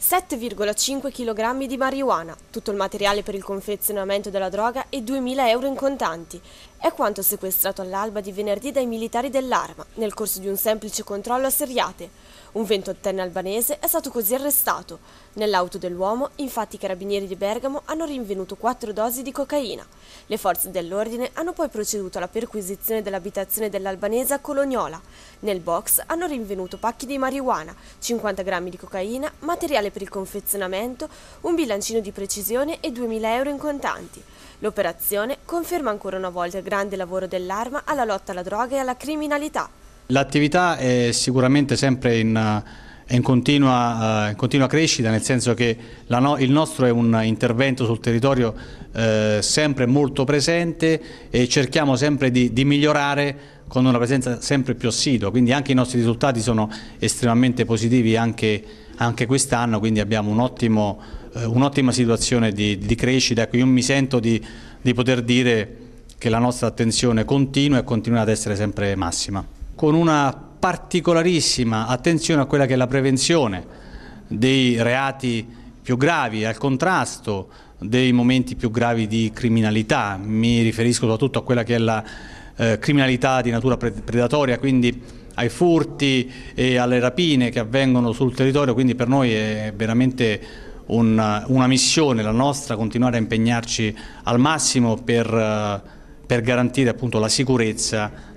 7,5 kg di marijuana, tutto il materiale per il confezionamento della droga e 2.000 euro in contanti. È quanto sequestrato all'alba di venerdì dai militari dell'Arma, nel corso di un semplice controllo a Seriate. Un ventottenne albanese è stato così arrestato. Nell'auto dell'uomo, infatti, i carabinieri di Bergamo hanno rinvenuto quattro dosi di cocaina. Le forze dell'ordine hanno poi proceduto alla perquisizione dell'abitazione dell'albanese a Colognola. Nel box hanno rinvenuto pacchi di marijuana, 50 grammi di cocaina, materiale materiale per il confezionamento, un bilancino di precisione e 2.000 euro in contanti. L'operazione conferma ancora una volta il grande lavoro dell'arma alla lotta alla droga e alla criminalità. L'attività è sicuramente sempre in è in continua, eh, in continua crescita, nel senso che no, il nostro è un intervento sul territorio eh, sempre molto presente e cerchiamo sempre di, di migliorare con una presenza sempre più assidua, quindi anche i nostri risultati sono estremamente positivi anche, anche quest'anno, quindi abbiamo eh, un'ottima eh, un situazione di, di, crescita, ecco, io mi sento di, di poter dire che la nostra attenzione continua e continua ad essere sempre massima. Con una particolarissima attenzione a quella che è la prevenzione dei reati più gravi, al contrasto dei momenti più gravi di criminalità, mi riferisco soprattutto a quella che è la eh, criminalità di natura predatoria, quindi ai furti e alle rapine che avvengono sul territorio, quindi per noi è veramente un, una missione la nostra continuare a impegnarci al massimo per, eh, per garantire appunto la sicurezza